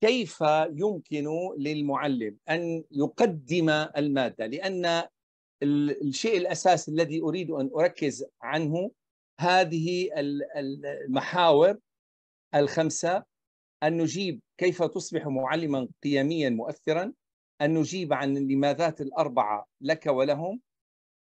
كيف يمكن للمعلم ان يقدم الماده لان الشيء الاساسي الذي اريد ان اركز عنه هذه المحاور الخمسه ان نجيب كيف تصبح معلما قيميا مؤثرا ان نجيب عن لماذات الاربعه لك ولهم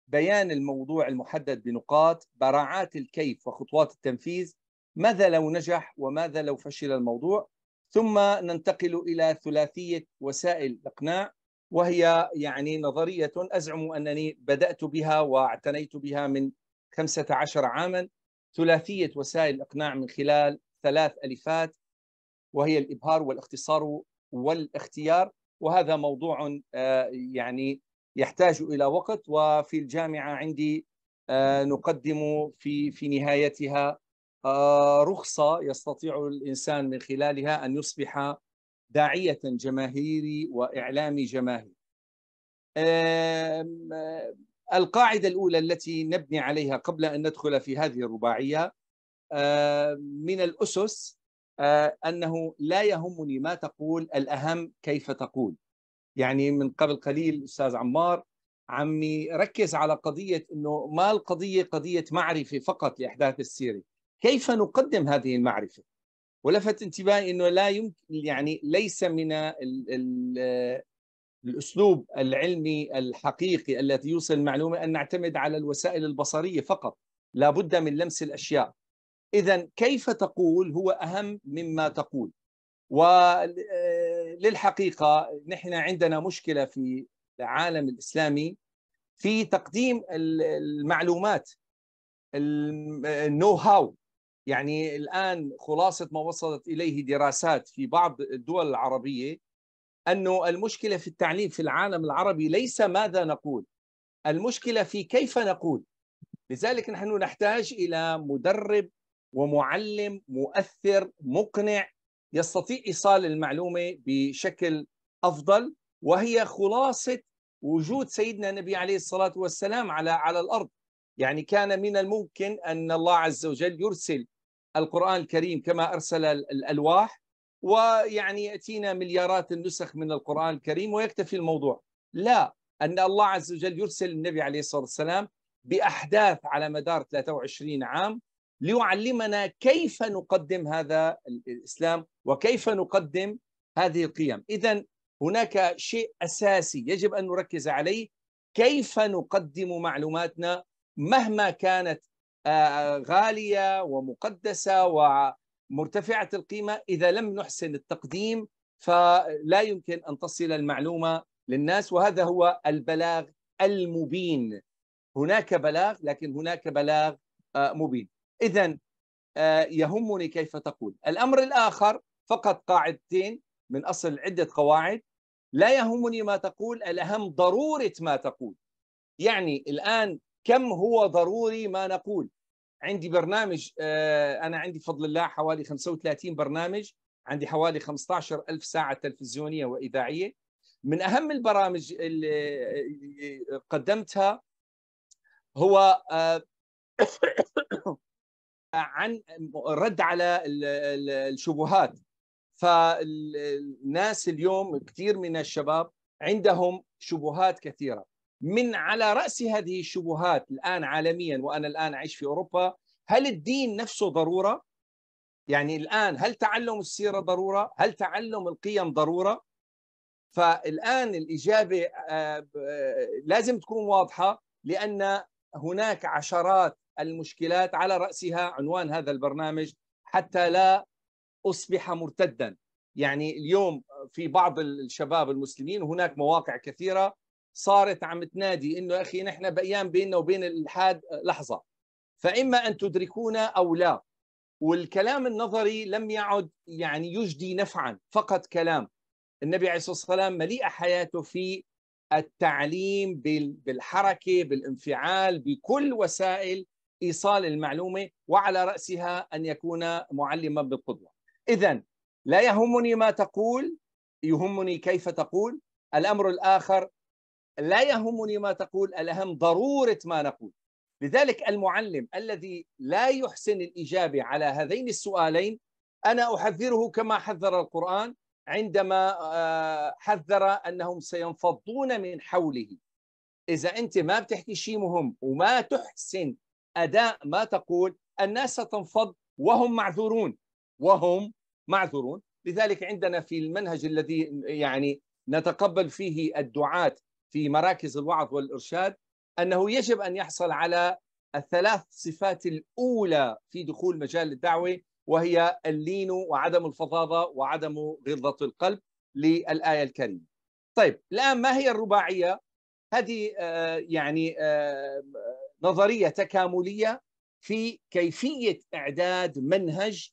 بيان الموضوع المحدد بنقاط براعات الكيف وخطوات التنفيذ ماذا لو نجح وماذا لو فشل الموضوع ثم ننتقل إلى ثلاثية وسائل الإقناع وهي يعني نظرية أزعم أنني بدأت بها واعتنيت بها من 15 عاما ثلاثية وسائل الإقناع من خلال ثلاث ألفات وهي الإبهار والاختصار والاختيار وهذا موضوع آه، يعني يحتاج إلى وقت وفي الجامعة عندي آه، نقدم في في نهايتها آه، رخصة يستطيع الإنسان من خلالها أن يصبح داعية جماهيري وإعلامي جماهيري آه، القاعدة الأولى التي نبني عليها قبل أن ندخل في هذه الرباعية آه، من الأسس أنه لا يهمني ما تقول الأهم كيف تقول يعني من قبل قليل أستاذ عمار عم يركز على قضية أنه ما القضية قضية معرفة فقط لأحداث السيرة كيف نقدم هذه المعرفه ولفت انتباهي انه لا يمكن يعني ليس من ال الاسلوب العلمي الحقيقي الذي يوصل المعلومه ان نعتمد على الوسائل البصريه فقط لا بد من لمس الاشياء اذا كيف تقول هو اهم مما تقول وللحقيقه نحن عندنا مشكله في العالم الاسلامي في تقديم المعلومات النو هاو يعني الآن خلاصة ما وصلت إليه دراسات في بعض الدول العربية أنه المشكلة في التعليم في العالم العربي ليس ماذا نقول المشكلة في كيف نقول لذلك نحن نحتاج إلى مدرب ومعلم مؤثر مقنع يستطيع إيصال المعلومة بشكل أفضل وهي خلاصة وجود سيدنا النبي عليه الصلاة والسلام على على الأرض يعني كان من الممكن أن الله عز وجل يرسل القرآن الكريم كما أرسل الألواح ويعني يأتينا مليارات النسخ من القرآن الكريم ويكتفي الموضوع لا أن الله عز وجل يرسل النبي عليه الصلاة والسلام بأحداث على مدار 23 عام ليعلمنا كيف نقدم هذا الإسلام وكيف نقدم هذه القيم إذا هناك شيء أساسي يجب أن نركز عليه كيف نقدم معلوماتنا مهما كانت غاليه ومقدسه ومرتفعه القيمه اذا لم نحسن التقديم فلا يمكن ان تصل المعلومه للناس وهذا هو البلاغ المبين هناك بلاغ لكن هناك بلاغ آه، مبين اذا آه، يهمني كيف تقول الامر الاخر فقط قاعدتين من اصل عده قواعد لا يهمني ما تقول الاهم ضروره ما تقول يعني الان كم هو ضروري ما نقول عندي برنامج آه، انا عندي بفضل الله حوالي 35 برنامج عندي حوالي 15 ألف ساعة تلفزيونية وإذاعية من أهم البرامج اللي قدمتها هو آه، عن رد على الشبهات فالناس اليوم كثير من الشباب عندهم شبهات كثيرة من على راس هذه الشبهات الان عالميا وانا الان اعيش في اوروبا هل الدين نفسه ضروره؟ يعني الان هل تعلم السيره ضروره؟ هل تعلم القيم ضروره؟ فالان الاجابه آه، آه، لازم تكون واضحه لان هناك عشرات المشكلات على راسها عنوان هذا البرنامج حتى لا اصبح مرتدا يعني اليوم في بعض الشباب المسلمين هناك مواقع كثيره صارت عم تنادي انه يا اخي نحن بايام بيننا وبين الالحاد لحظه فاما ان تدركونا او لا والكلام النظري لم يعد يعني يجدي نفعا فقط كلام النبي عليه الصلاه والسلام مليء حياته في التعليم بالحركه بالانفعال بكل وسائل ايصال المعلومه وعلى راسها ان يكون معلما بالقدوه اذا لا يهمني ما تقول يهمني كيف تقول الامر الاخر لا يهمني ما تقول الأهم ضرورة ما نقول لذلك المعلم الذي لا يحسن الإجابة على هذين السؤالين أنا أحذره كما حذر القرآن عندما آه، حذر أنهم سينفضون من حوله إذا أنت ما بتحكي شيء مهم وما تحسن أداء ما تقول الناس ستنفض وهم معذورون وهم معذورون لذلك عندنا في المنهج الذي يعني نتقبل فيه الدعاة في مراكز الوعظ والارشاد انه يجب ان يحصل على الثلاث صفات الاولى في دخول مجال الدعوه وهي اللين وعدم الفظاظه وعدم غلظه القلب للايه الكريمه. طيب الان ما هي الرباعيه؟ هذه آه، يعني آه، نظريه تكامليه في كيفيه اعداد منهج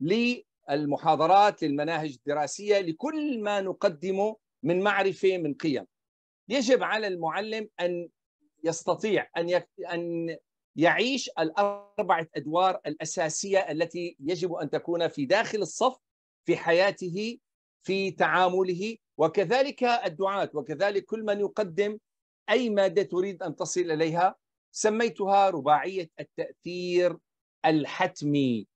للمحاضرات للمناهج الدراسيه لكل ما نقدمه من معرفه من قيم يجب على المعلم أن يستطيع أن أن يعيش الأربعة أدوار الأساسية التي يجب أن تكون في داخل الصف في حياته في تعامله وكذلك الدعاة وكذلك كل من يقدم أي مادة تريد أن تصل إليها سميتها رباعية التأثير الحتمي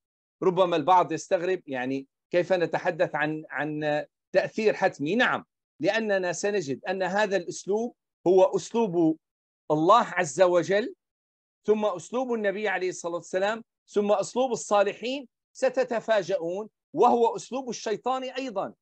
ربما البعض يستغرب يعني كيف نتحدث عن عن تأثير حتمي نعم لأننا سنجد أن هذا الأسلوب هو أسلوب الله عز وجل ثم أسلوب النبي عليه الصلاة والسلام ثم أسلوب الصالحين ستتفاجؤون وهو أسلوب الشيطان أيضا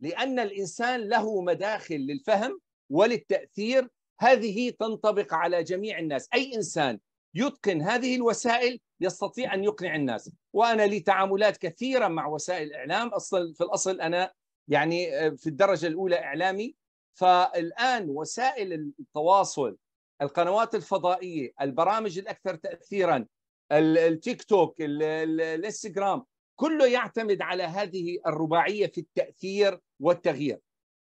لأن الإنسان له مداخل للفهم وللتأثير هذه تنطبق على جميع الناس أي إنسان يتقن هذه الوسائل يستطيع أن يقنع الناس وأنا لي تعاملات كثيرة مع وسائل الإعلام أصلا في الأصل أنا يعني آه، في الدرجه الاولى اعلامي فالان وسائل التواصل القنوات الفضائيه البرامج الاكثر تاثيرا التيك توك الانستغرام كله يعتمد على هذه الرباعيه في التاثير والتغيير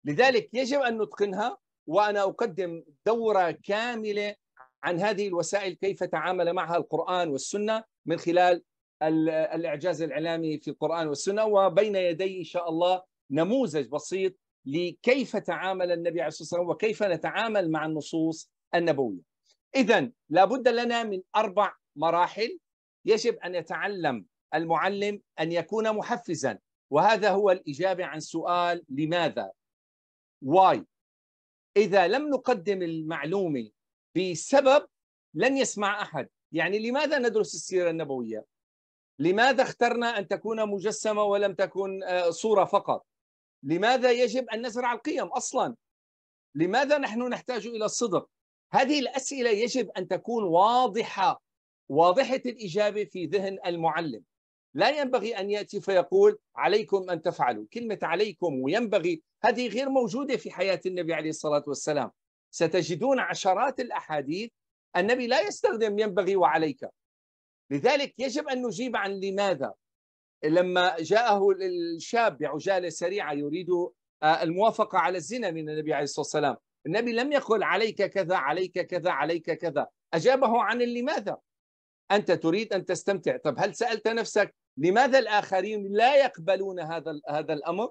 لذلك يجب ان نتقنها وانا اقدم دوره كامله عن هذه الوسائل كيف تعامل معها القرآن والسنة من خلال الإعجاز الإعلامي في القرآن والسنة وبين يدي إن شاء الله نموذج بسيط لكيف تعامل النبي عليه الصلاه والسلام وكيف نتعامل مع النصوص النبويه. اذا لابد لنا من اربع مراحل يجب ان يتعلم المعلم ان يكون محفزا وهذا هو الاجابه عن سؤال لماذا؟ واي اذا لم نقدم المعلومه بسبب لن يسمع احد، يعني لماذا ندرس السيره النبويه؟ لماذا اخترنا ان تكون مجسمه ولم تكن آه، صوره فقط؟ لماذا يجب أن نزرع القيم أصلا لماذا نحن نحتاج إلى الصدق هذه الأسئلة يجب أن تكون واضحة واضحة الإجابة في ذهن المعلم لا ينبغي أن يأتي فيقول عليكم أن تفعلوا كلمة عليكم وينبغي هذه غير موجودة في حياة النبي عليه الصلاة والسلام ستجدون عشرات الأحاديث النبي لا يستخدم ينبغي وعليك لذلك يجب أن نجيب عن لماذا لما جاءه الشاب بعجالة سريعة يريد آه، الموافقة على الزنا من النبي عليه الصلاة والسلام النبي لم يقل عليك كذا عليك كذا عليك كذا أجابه عن لماذا أنت تريد أن تستمتع طب هل سألت نفسك لماذا الآخرين لا يقبلون هذا هذا الأمر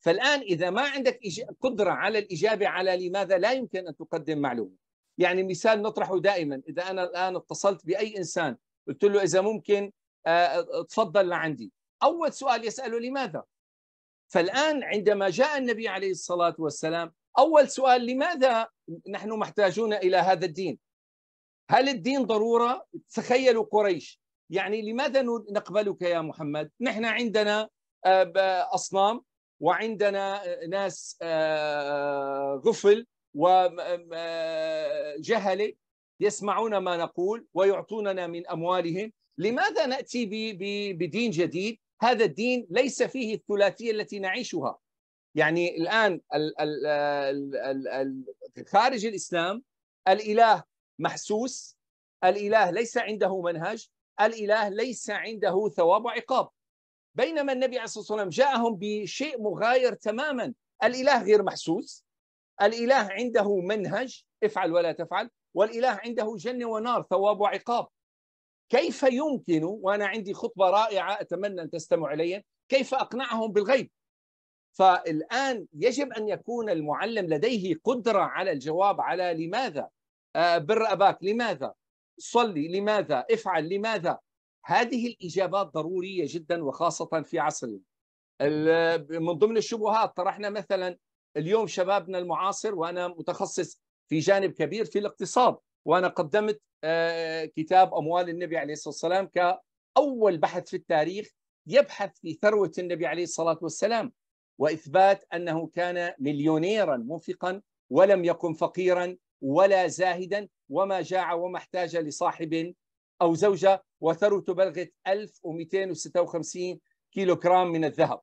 فالآن إذا ما عندك قدرة على الإجابة على لماذا لا يمكن أن تقدم معلومة يعني مثال نطرحه دائما إذا أنا الآن اتصلت بأي إنسان قلت له إذا ممكن آه، تفضل لعندي أول سؤال يسأله لماذا فالآن عندما جاء النبي عليه الصلاة والسلام أول سؤال لماذا نحن محتاجون إلى هذا الدين هل الدين ضرورة تخيلوا قريش يعني لماذا نقبلك يا محمد نحن عندنا آه، أصنام وعندنا آه، ناس غفل وجهلة يسمعون ما نقول ويعطوننا من أموالهم لماذا ناتي بدين جديد؟ هذا الدين ليس فيه الثلاثيه التي نعيشها. يعني الان خارج الاسلام الاله محسوس، الاله ليس عنده منهج، الاله ليس عنده ثواب وعقاب. بينما النبي عليه الصلاه والسلام جاءهم بشيء مغاير تماما، الاله غير محسوس، الاله عنده منهج افعل ولا تفعل، والاله عنده جنه ونار ثواب وعقاب. كيف يمكن وانا عندي خطبه رائعه اتمنى ان تستمعوا الي كيف اقنعهم بالغيب فالان يجب ان يكون المعلم لديه قدره على الجواب على لماذا آه، بر اباك لماذا صلي لماذا افعل لماذا هذه الاجابات ضروريه جدا وخاصه في عصرنا من ضمن الشبهات طرحنا مثلا اليوم شبابنا المعاصر وانا متخصص في جانب كبير في الاقتصاد وانا قدمت آه، كتاب اموال النبي عليه الصلاه والسلام كاول بحث في التاريخ يبحث في ثروه النبي عليه الصلاه والسلام واثبات انه كان مليونيرا منفقا ولم يكن فقيرا ولا زاهدا وما جاع وما احتاج لصاحب او زوجه وثروته بلغت 1256 كيلو من الذهب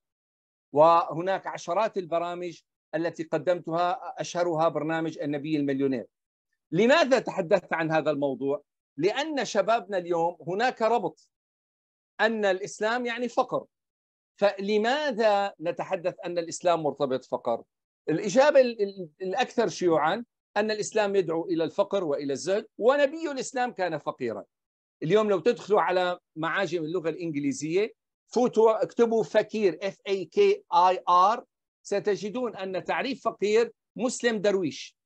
وهناك عشرات البرامج التي قدمتها اشهرها برنامج النبي المليونير لماذا تحدثت عن هذا الموضوع؟ لأن شبابنا اليوم هناك ربط أن الإسلام يعني فقر فلماذا نتحدث أن الإسلام مرتبط فقر؟ الإجابة الأكثر شيوعا أن الإسلام يدعو إلى الفقر وإلى الزهد ونبي الإسلام كان فقيرا اليوم لو تدخلوا على معاجم اللغة الإنجليزية فوتوا اكتبوا فكير F A K I R ستجدون أن تعريف فقير مسلم درويش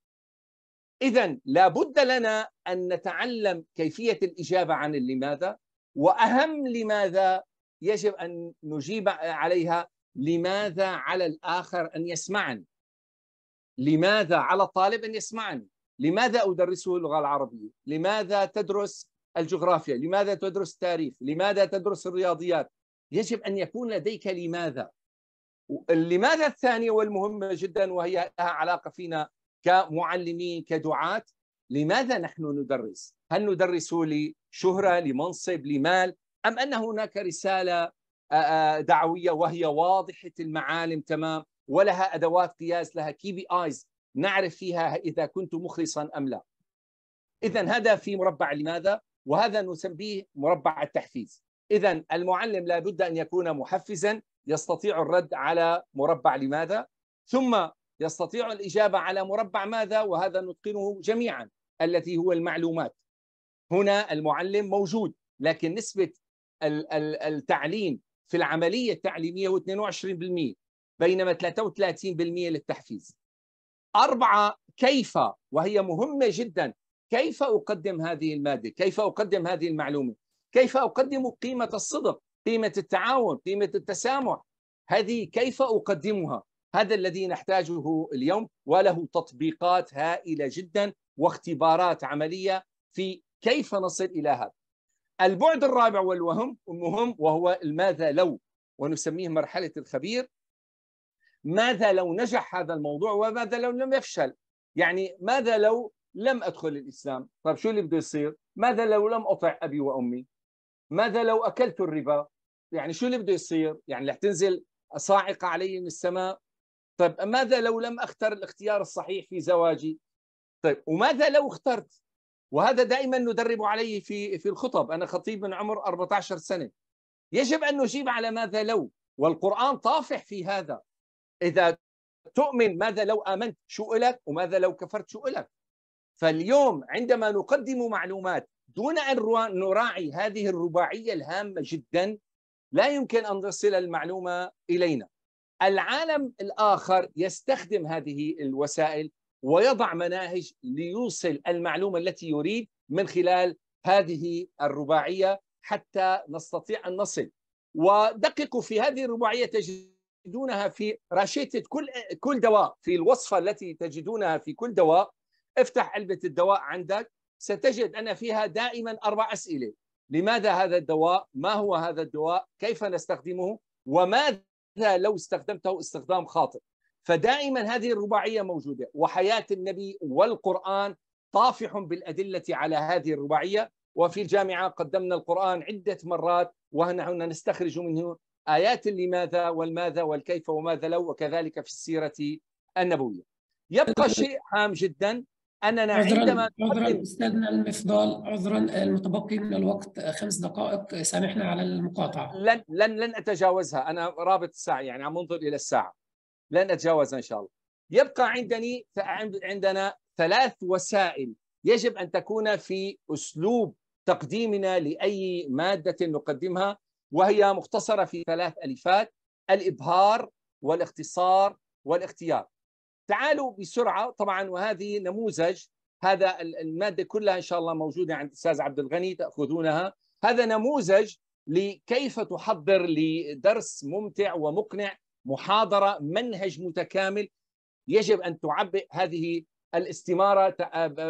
إذا لابد لنا أن نتعلم كيفية الإجابة عن لماذا وأهم لماذا يجب أن نجيب عليها لماذا على الآخر أن يسمعني لماذا على الطالب أن يسمعني لماذا أدرسه اللغة العربية لماذا تدرس الجغرافيا لماذا تدرس التاريخ لماذا تدرس الرياضيات يجب أن يكون لديك لماذا لماذا الثانية والمهمة جدا وهي لها علاقة فينا كمعلمين كدعاة لماذا نحن ندرس؟ هل ندرس لشهرة لمنصب لمال أم أن هناك رسالة دعوية وهي واضحة المعالم تمام ولها أدوات قياس لها كي بي آيز نعرف فيها إذا كنت مخلصا أم لا إذا هذا في مربع لماذا وهذا نسميه مربع التحفيز إذا المعلم لابد أن يكون محفزا يستطيع الرد على مربع لماذا ثم يستطيع الإجابة على مربع ماذا وهذا نتقنه جميعا التي هو المعلومات هنا المعلم موجود لكن نسبة التعليم في العملية التعليمية هو 22% بينما 33% للتحفيز أربعة كيف وهي مهمة جدا كيف أقدم هذه المادة كيف أقدم هذه المعلومة كيف أقدم قيمة الصدق قيمة التعاون قيمة التسامح هذه كيف أقدمها هذا الذي نحتاجه اليوم وله تطبيقات هائله جدا واختبارات عمليه في كيف نصل الى هذا. البعد الرابع والوهم المهم وهو الماذا لو ونسميه مرحله الخبير. ماذا لو نجح هذا الموضوع وماذا لو لم يفشل؟ يعني ماذا لو لم ادخل الاسلام؟ طيب شو اللي بده يصير؟ ماذا لو لم اطع ابي وامي؟ ماذا لو اكلت الربا؟ يعني شو اللي بده يصير؟ يعني رح تنزل صاعقه علي من السماء طيب ماذا لو لم اختر الاختيار الصحيح في زواجي طيب وماذا لو اخترت وهذا دائما ندرب عليه في في الخطب انا خطيب من عمر 14 سنه يجب ان نجيب على ماذا لو والقران طافح في هذا اذا تؤمن ماذا لو امنت شو الك؟ وماذا لو كفرت شو الك؟ فاليوم عندما نقدم معلومات دون ان نراعي هذه الرباعيه الهامه جدا لا يمكن ان تصل المعلومه الينا العالم الآخر يستخدم هذه الوسائل ويضع مناهج ليوصل المعلومة التي يريد من خلال هذه الرباعية حتى نستطيع أن نصل ودققوا في هذه الرباعية تجدونها في راشيتة كل كل دواء في الوصفة التي تجدونها في كل دواء افتح علبة الدواء عندك ستجد أن فيها دائما أربع أسئلة لماذا هذا الدواء؟ ما هو هذا الدواء؟ كيف نستخدمه؟ وماذا حتى لو استخدمته استخدام خاطئ فدائما هذه الرباعية موجودة وحياة النبي والقرآن طافح بالأدلة على هذه الرباعية وفي الجامعة قدمنا القرآن عدة مرات ونحن نستخرج منه آيات لماذا والماذا والكيف وماذا لو وكذلك في السيرة النبوية يبقى شيء هام جدا اننا عذراً عندما عذرا استاذنا المفضال عذرا المتبقي من الوقت خمس دقائق سامحنا على المقاطعه لن لن لن اتجاوزها انا رابط الساعه يعني عم انظر الى الساعه لن اتجاوزها ان شاء الله يبقى عندني عندنا ثلاث وسائل يجب ان تكون في اسلوب تقديمنا لاي ماده نقدمها وهي مختصره في ثلاث الفات الابهار والاختصار والاختيار تعالوا بسرعه طبعا وهذه نموذج هذا الماده كلها ان شاء الله موجوده عند الاستاذ عبد الغني تاخذونها هذا نموذج لكيف تحضر لدرس ممتع ومقنع محاضره منهج متكامل يجب ان تعبئ هذه الاستماره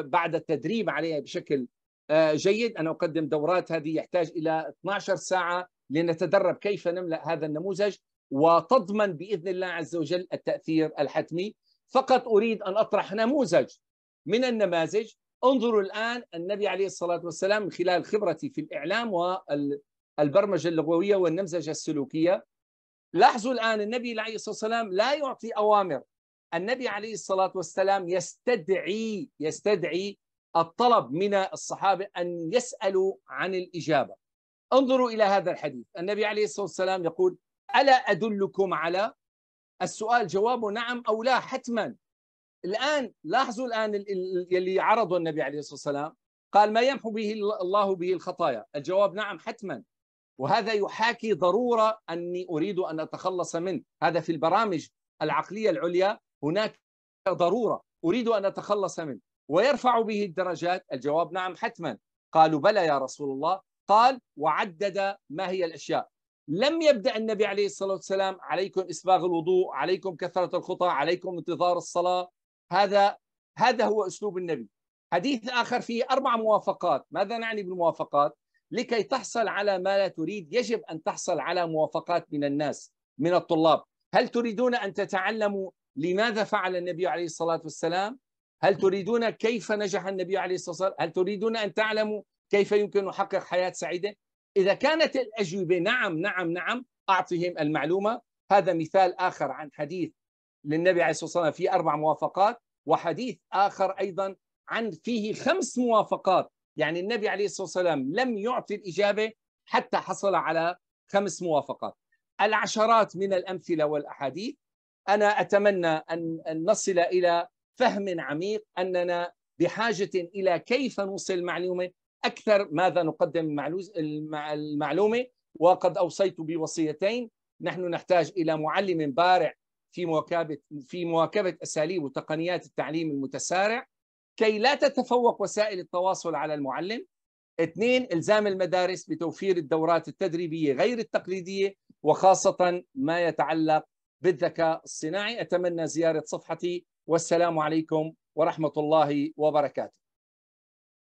بعد التدريب عليها بشكل آه، جيد انا اقدم دورات هذه يحتاج الى 12 ساعه لنتدرب كيف نملا هذا النموذج وتضمن باذن الله عز وجل التاثير الحتمي فقط أريد أن أطرح نموذج من النماذج انظروا الآن النبي عليه الصلاة والسلام من خلال خبرتي في الإعلام والبرمجة اللغوية والنمذجة السلوكية لاحظوا الآن النبي عليه الصلاة والسلام لا يعطي أوامر النبي عليه الصلاة والسلام يستدعي يستدعي الطلب من الصحابة أن يسألوا عن الإجابة انظروا إلى هذا الحديث النبي عليه الصلاة والسلام يقول ألا أدلكم على السؤال جوابه نعم أو لا حتما الآن لاحظوا الآن اللي عرضه النبي عليه الصلاة والسلام قال ما يمحو به الله به الخطايا الجواب نعم حتما وهذا يحاكي ضرورة أني أريد أن أتخلص منه هذا في البرامج العقلية العليا هناك ضرورة أريد أن أتخلص منه ويرفع به الدرجات الجواب نعم حتما قالوا بلى يا رسول الله قال وعدد ما هي الأشياء لم يبدأ النبي عليه الصلاة والسلام عليكم إسباغ الوضوء عليكم كثرة الخطى عليكم انتظار الصلاة هذا هذا هو أسلوب النبي حديث آخر فيه أربع موافقات ماذا نعني بالموافقات؟ لكي تحصل على ما لا تريد يجب أن تحصل على موافقات من الناس من الطلاب هل تريدون أن تتعلموا لماذا فعل النبي عليه الصلاة والسلام؟ هل تريدون كيف نجح النبي عليه الصلاة والسلام؟ هل تريدون أن تعلموا كيف يمكن نحقق حياة سعيدة؟ إذا كانت الأجوبة نعم نعم نعم أعطهم المعلومة هذا مثال آخر عن حديث للنبي عليه الصلاة والسلام في أربع موافقات وحديث آخر أيضا عن فيه خمس موافقات يعني النبي عليه الصلاة والسلام لم يعطي الإجابة حتى حصل على خمس موافقات العشرات من الأمثلة والأحاديث أنا أتمنى أن نصل إلى فهم عميق أننا بحاجة إلى كيف نوصل المعلومة أكثر ماذا نقدم المعلومة وقد أوصيت بوصيتين نحن نحتاج إلى معلم بارع في مواكبة في مواكبة أساليب وتقنيات التعليم المتسارع كي لا تتفوق وسائل التواصل على المعلم اثنين الزام المدارس بتوفير الدورات التدريبيه غير التقليديه وخاصه ما يتعلق بالذكاء الصناعي اتمنى زياره صفحتي والسلام عليكم ورحمه الله وبركاته